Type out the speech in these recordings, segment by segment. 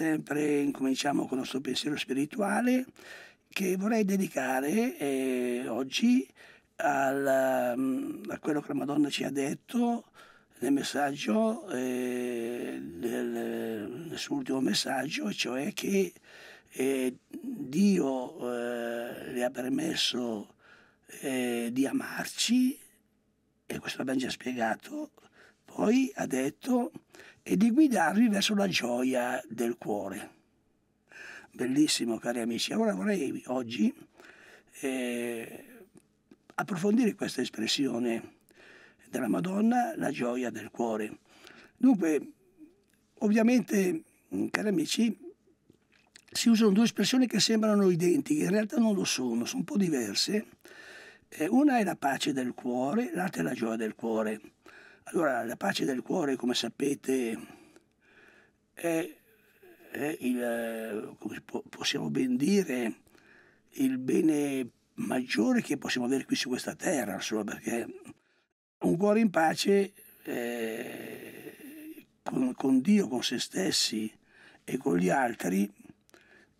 sempre incominciamo con il nostro pensiero spirituale che vorrei dedicare eh, oggi al, mm, a quello che la Madonna ci ha detto nel messaggio, eh, nel, nel, suo ultimo messaggio, cioè che eh, Dio eh, le ha permesso eh, di amarci, e questo l'abbiamo già spiegato, poi ha detto e di guidarvi verso la gioia del cuore. Bellissimo, cari amici. Allora vorrei oggi eh, approfondire questa espressione della Madonna, la gioia del cuore. Dunque, ovviamente, cari amici, si usano due espressioni che sembrano identiche, in realtà non lo sono, sono un po' diverse. Eh, una è la pace del cuore, l'altra è la gioia del cuore. Allora, la pace del cuore, come sapete, è, è il, eh, come possiamo ben dire, il bene maggiore che possiamo avere qui su questa terra, insomma, perché un cuore in pace eh, con, con, Dio, con se stessi e con gli altri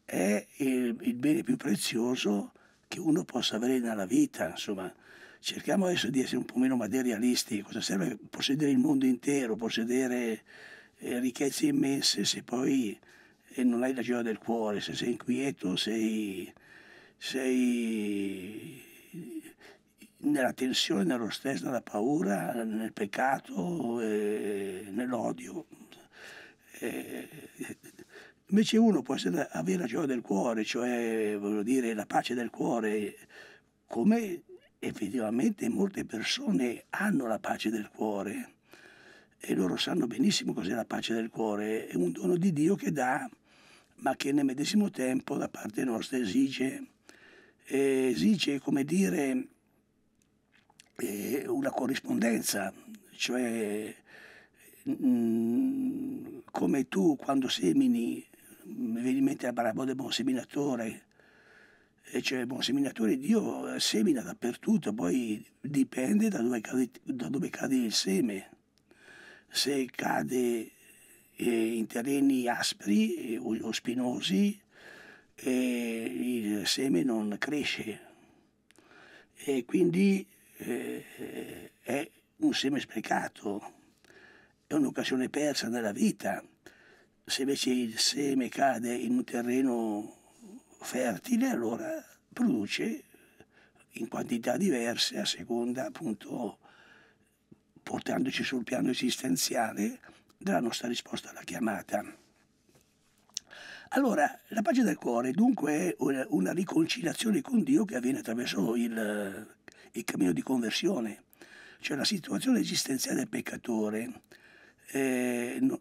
è il, il bene più prezioso che uno possa avere nella vita, insomma, cerchiamo adesso di essere un po' meno materialisti, cosa serve possedere il mondo intero, possedere eh, ricchezze immense se poi eh, non hai la gioia del cuore, se sei inquieto, sei, sei nella tensione, nello stress, nella paura, nel peccato, eh, nell'odio. Eh, invece uno può essere, avere la gioia del cuore, cioè dire, la pace del cuore, come effettivamente molte persone hanno la pace del cuore e loro sanno benissimo cos'è la pace del cuore, è un dono di Dio che dà, ma che nel medesimo tempo da parte nostra esige, esige come dire, eh, una corrispondenza, cioè mm, come tu quando semini, mi viene in mente la parabola del buon seminatore, cioè, c'è buon seminatore, Dio eh, semina dappertutto, poi dipende da dove cade, da dove cade il seme. Se cade eh, in terreni aspri eh, o, o, spinosi, eh, il seme non cresce e quindi eh, è un seme sprecato, è un'occasione persa nella vita. Se invece il seme cade in un terreno fertile allora produce in quantità diverse a seconda appunto portandoci sul piano esistenziale della nostra risposta alla chiamata. Allora, la pace del cuore dunque è una riconciliazione con Dio che avviene attraverso il, il cammino di conversione, cioè la situazione esistenziale del peccatore eh, no,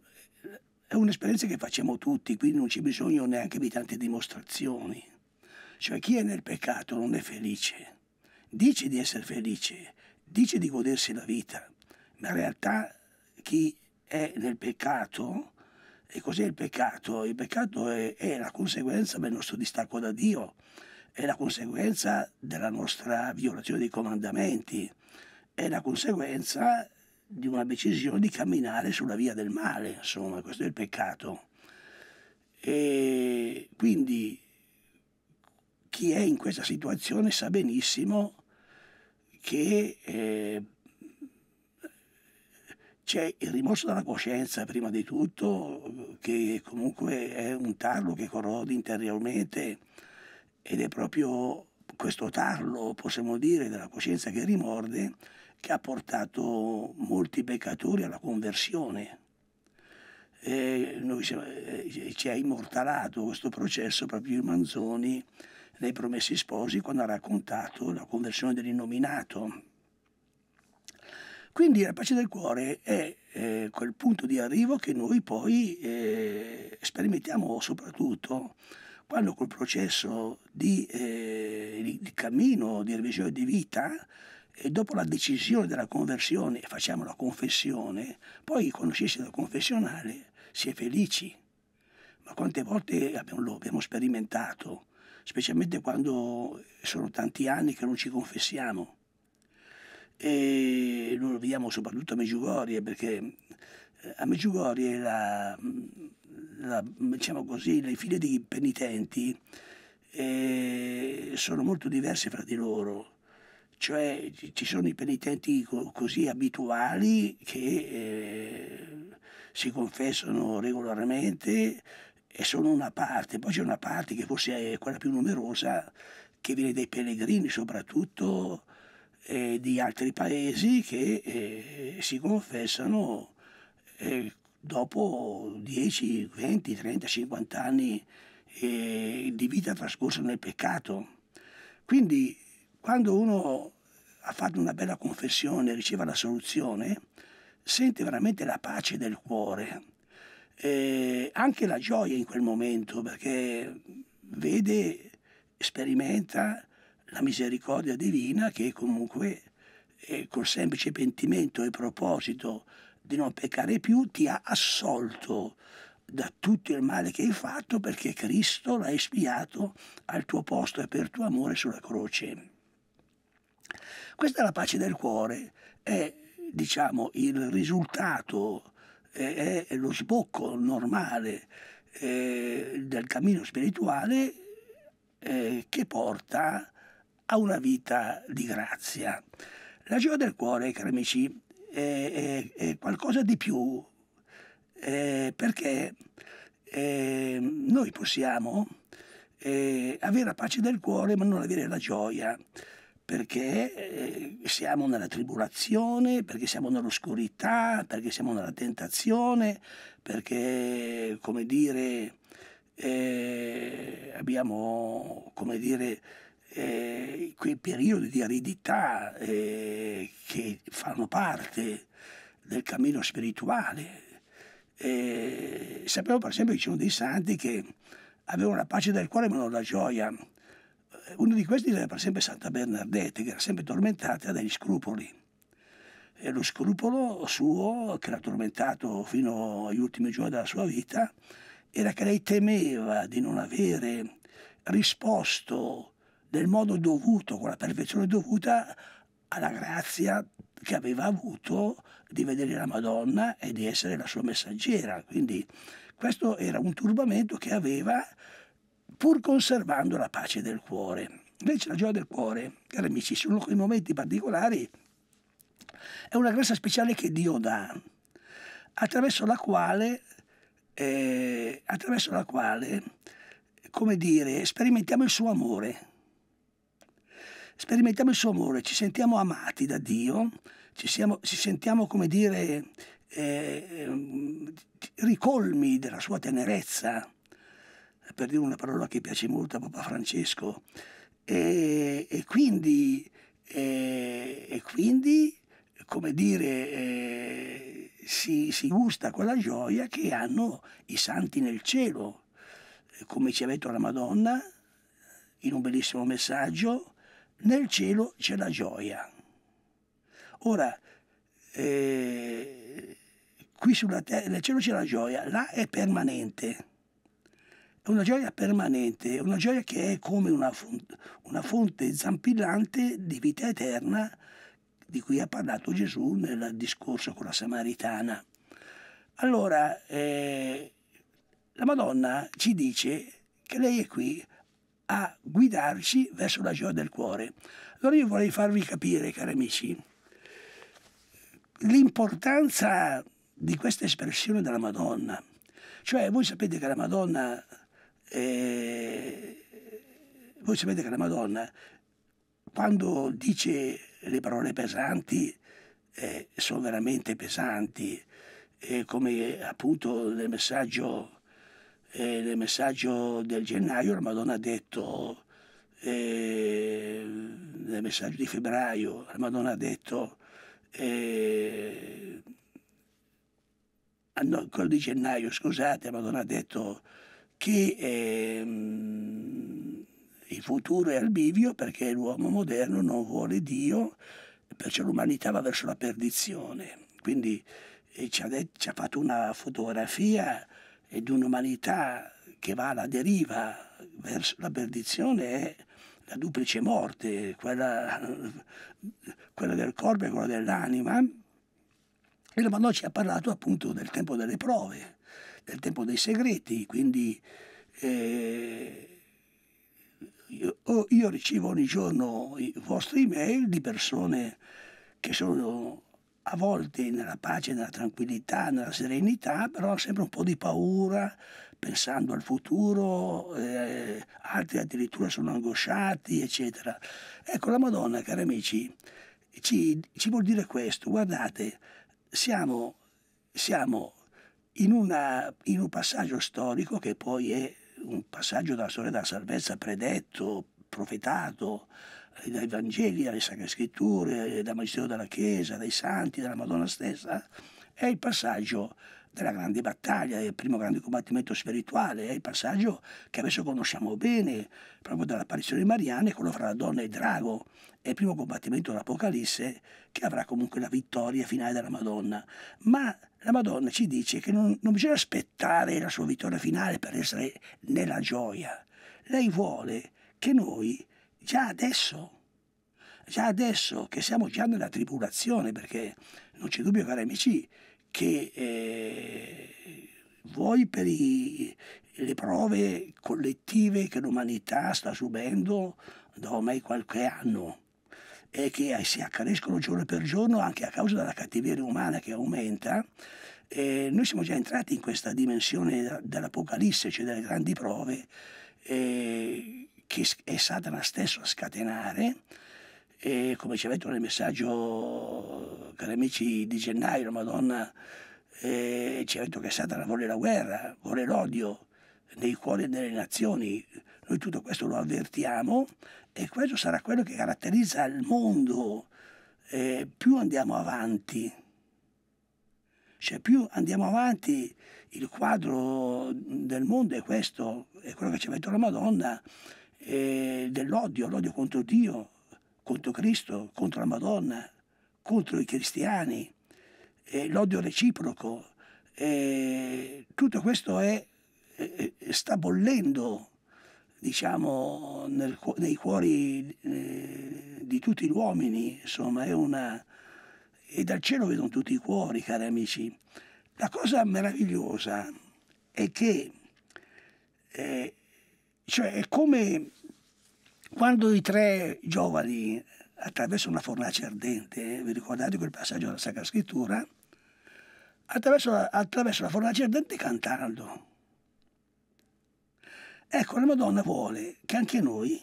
è un'esperienza che facciamo tutti, quindi non c'è bisogno neanche di tante dimostrazioni. Cioè chi è nel peccato non è felice. Dice di essere felice, dice di godersi la vita, ma in realtà chi è nel peccato, e cos'è il peccato? Il peccato è, è la conseguenza del nostro distacco da Dio, è la conseguenza della nostra violazione dei comandamenti, è la conseguenza di una decisione di camminare sulla via del male, insomma, questo è il peccato. E quindi chi è in questa situazione sa benissimo che eh, c'è il rimorso dalla coscienza prima di tutto, che comunque è un tarlo che corrode interiormente ed è proprio questo tarlo, possiamo dire, della coscienza che rimorde, che ha portato molti peccatori alla conversione. Noi, eh, ci ha immortalato questo processo proprio Manzoni nei Promessi Sposi quando ha raccontato la conversione dell'innominato. Quindi la pace del cuore è eh, quel punto di arrivo che noi poi eh, sperimentiamo soprattutto quando col processo di, eh, di cammino, di revisione di vita, e dopo la decisione della conversione facciamo la confessione, poi quando si esce dal confessionale si è felici. Ma quante volte abbiamo, lo abbiamo sperimentato, specialmente quando sono tanti anni che non ci confessiamo. E lo vediamo soprattutto a Meggiugorie, perché eh, a Meggiugorie la, la, diciamo così, le file dei penitenti eh, sono molto diverse fra di loro cioè ci sono i penitenti così abituali che eh, si confessano regolarmente e sono una parte, poi c'è una parte che forse è quella più numerosa che viene dai pellegrini soprattutto eh, di altri paesi che eh, si confessano eh, dopo 10, 20, 30, 50 anni eh, di vita trascorsa nel peccato. Quindi quando uno ha fatto una bella confessione, riceve la soluzione, sente veramente la pace del cuore, e anche la gioia in quel momento, perché vede, sperimenta la misericordia divina che comunque eh, col semplice pentimento e proposito di non peccare più ti ha assolto da tutto il male che hai fatto perché Cristo l'ha espiato al tuo posto e per tuo amore sulla croce. Questa è la pace del cuore, è diciamo, il risultato, è, è lo sbocco normale eh, del cammino spirituale eh, che porta a una vita di grazia. La gioia del cuore, cari amici, è, è, è qualcosa di più eh, perché eh, noi possiamo eh, avere la pace del cuore ma non avere la gioia perché eh, siamo nella tribolazione, perché siamo nell'oscurità, perché siamo nella tentazione, perché, come dire, eh, abbiamo, come dire, eh, quei periodi di aridità eh, che fanno parte del cammino spirituale. Eh, sapevo per esempio che ci sono dei santi che avevano la pace del cuore ma non la gioia, eh, uno di questi era per sempre Santa Bernadette, che era sempre tormentata dagli scrupoli. E lo scrupolo suo, che l'ha tormentato fino agli ultimi giorni della sua vita, era che lei temeva di non avere risposto nel modo dovuto, con la perfezione dovuta, alla grazia che aveva avuto di vedere la Madonna e di essere la sua messaggera. Quindi questo era un turbamento che aveva pur conservando la pace del cuore. Invece la gioia del cuore, cari amici, sono quei momenti particolari, è una grazia speciale che Dio dà, attraverso la quale, eh, attraverso la quale come dire, sperimentiamo il suo amore. Sperimentiamo il suo amore, ci sentiamo amati da Dio, ci, siamo, ci sentiamo, come dire, eh, ehm, ricolmi della sua tenerezza, per dire una parola che piace molto a Papa Francesco. E, e quindi, e, e quindi come dire, eh, si, gusta quella gioia che hanno i santi nel cielo, come ci ha detto la Madonna in un bellissimo messaggio, nel cielo c'è la gioia. Ora, eh, qui sulla terra, nel cielo c'è la gioia, là è permanente. È una gioia permanente, è una gioia che è come una fonte, una fonte zampillante di vita eterna di cui ha parlato Gesù nel discorso con la Samaritana. Allora, eh, la Madonna ci dice che lei è qui a guidarci verso la gioia del cuore. Allora io vorrei farvi capire, cari amici, l'importanza di questa espressione della Madonna. Cioè, voi sapete che la Madonna eh, voi sapete che la Madonna, quando dice le parole pesanti, eh, sono veramente pesanti, eh, come appunto nel messaggio, eh, nel messaggio, del gennaio la Madonna ha detto, eh, nel messaggio di febbraio la Madonna ha detto, eh, no, quello di gennaio, scusate, la Madonna ha detto che ehm, il futuro è al bivio perché l'uomo moderno non vuole Dio, perciò l'umanità va verso la perdizione. Quindi eh, ci, ha detto, ci, ha fatto una fotografia di un'umanità che va alla deriva verso la perdizione è la duplice morte, quella, quella del corpo e quella dell'anima. E la Madonna ci ha parlato appunto del tempo delle prove, del tempo dei segreti, quindi eh, io, io, ricevo ogni giorno i vostri email di persone che sono a volte nella pace, nella tranquillità, nella serenità, però sempre un po' di paura, pensando al futuro, eh, altri addirittura sono angosciati, eccetera. Ecco, la Madonna, cari amici, ci, ci vuol dire questo, guardate, siamo, siamo in, una, in un passaggio storico che poi è un passaggio dalla storia della salvezza predetto, profetato eh, dai Vangeli, dalle Sacre Scritture, eh, dal Magistero della Chiesa, dai Santi, dalla Madonna stessa, è il passaggio della grande battaglia, del primo grande combattimento spirituale, è eh, il passaggio che adesso conosciamo bene, proprio dall'apparizione di Mariana, quello fra la donna e il drago, è il primo combattimento dell'Apocalisse che avrà comunque la vittoria finale della Madonna. Ma la Madonna ci dice che non, non bisogna aspettare la sua vittoria finale per essere nella gioia. Lei vuole che noi, già adesso, già adesso che siamo già nella tribolazione, perché non c'è dubbio, cari amici, che eh, vuoi per i, le prove collettive che l'umanità sta subendo da ormai qualche anno e che si accrescono giorno per giorno anche a causa della cattiveria umana che aumenta, eh, noi siamo già entrati in questa dimensione dell'Apocalisse, cioè delle grandi prove eh, che è Satana stesso a scatenare e come ci ha detto nel messaggio, cari amici di gennaio, la Madonna, eh, ci ha detto che Satana vuole la guerra, vuole l'odio nei cuori delle nazioni. Noi tutto questo lo avvertiamo e questo sarà quello che caratterizza il mondo. Eh, più andiamo avanti, cioè più andiamo avanti il quadro del mondo è questo, è quello che ci ha detto la Madonna, eh, dell'odio, l'odio contro Dio, contro Cristo, contro la Madonna, contro i cristiani, eh, l'odio reciproco. Eh, tutto questo è, sta bollendo diciamo, nel, nei cuori eh, di tutti gli uomini, insomma, è una... E dal cielo vedono tutti i cuori, cari amici. La cosa meravigliosa è che, eh, cioè, è come quando i tre giovani, attraverso una fornace ardente, eh, vi ricordate quel passaggio della Sacra Scrittura, attraverso la, attraverso la fornace ardente cantando. Ecco, la Madonna vuole che anche noi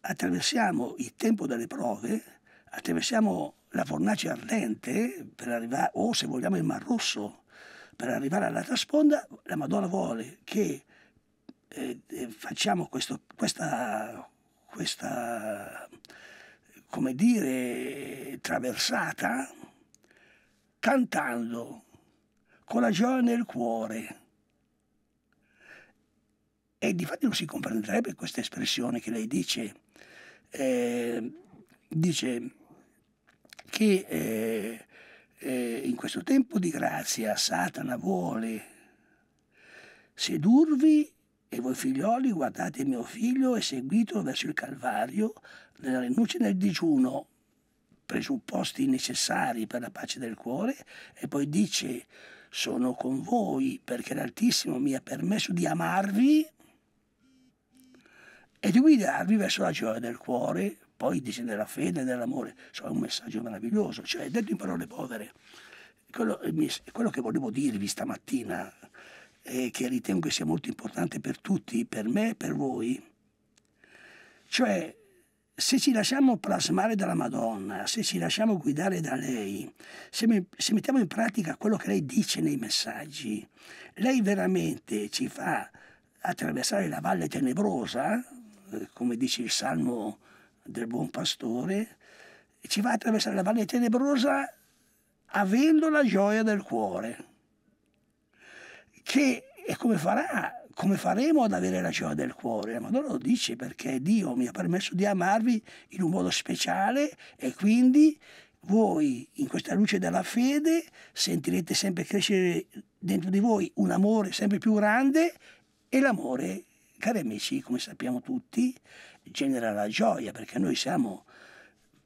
attraversiamo il tempo delle prove, attraversiamo la fornace ardente per arrivare, o se vogliamo il Mar Rosso, per arrivare all'altra sponda, la Madonna vuole che eh, eh facciamo questo, questa questa, come dire, traversata, cantando con la gioia nel cuore. E di fatto non si comprenderebbe questa espressione che lei dice, eh, dice che eh, eh, in questo tempo di grazia Satana vuole sedurvi e voi figlioli guardate mio figlio eseguito verso il Calvario nella rinuncia e nel digiuno, presupposti necessari per la pace del cuore, e poi dice sono con voi perché l'Altissimo mi ha permesso di amarvi e di guidarvi verso la gioia del cuore, poi dice nella fede e nell'amore, so, è un messaggio meraviglioso, cioè detto in parole povere, quello, eh, quello che volevo dirvi stamattina e che ritengo sia molto importante per tutti, per me e per voi. Cioè, se ci lasciamo plasmare dalla Madonna, se ci lasciamo guidare da lei, se, me, se mettiamo in pratica quello che lei dice nei messaggi, lei veramente ci fa attraversare la valle tenebrosa, eh, come dice il Salmo del Buon Pastore, ci fa attraversare la valle tenebrosa avendo la gioia del cuore che e come farà come faremo ad avere la gioia del cuore? La Madonna lo dice perché Dio mi ha permesso di amarvi in un modo speciale e quindi voi in questa luce della fede sentirete sempre crescere dentro di voi un amore sempre più grande e l'amore, cari amici, come sappiamo tutti, genera la gioia perché noi siamo,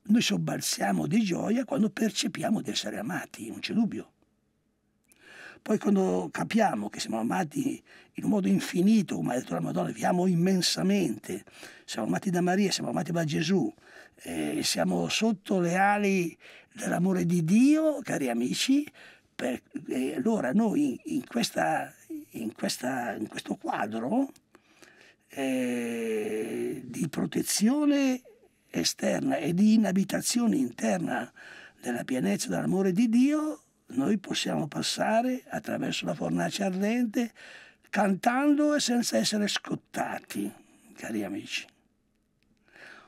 noi sobbalziamo di gioia quando percepiamo di essere amati, non c'è dubbio. Poi quando capiamo che siamo amati in un modo infinito, come ha detto la Madonna, viviamo immensamente, siamo amati da Maria, siamo amati da Gesù, eh, siamo sotto le ali dell'amore di Dio, cari amici, per, eh, allora noi in, questa, in, questa, in questo quadro eh, di protezione esterna e di inabitazione interna della pienezza dell'amore di Dio, noi possiamo passare attraverso la fornace ardente cantando e senza essere scottati, cari amici.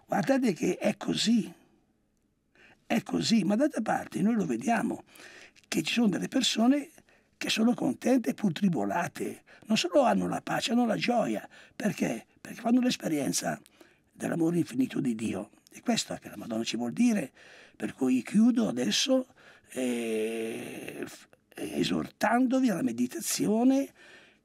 Guardate che è così, è così, ma d'altra parte noi lo vediamo, che ci sono delle persone che sono contente pur tribolate, non solo hanno la pace, hanno la gioia, perché? Perché fanno l'esperienza dell'amore infinito di Dio. E questo che la Madonna ci vuol dire, per cui chiudo adesso eh, esortandovi alla meditazione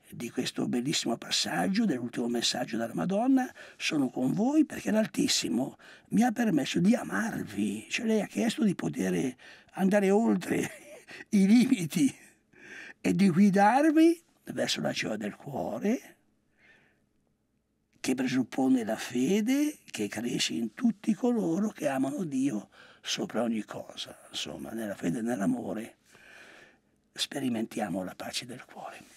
di questo bellissimo passaggio dell'ultimo messaggio della Madonna, sono con voi perché l'Altissimo mi ha permesso di amarvi, cioè lei ha chiesto di poter andare oltre i limiti e di guidarvi verso la gioia del cuore che presuppone la fede che cresce in tutti coloro che amano Dio sopra ogni cosa, insomma, nella fede e nell'amore, sperimentiamo la pace del cuore.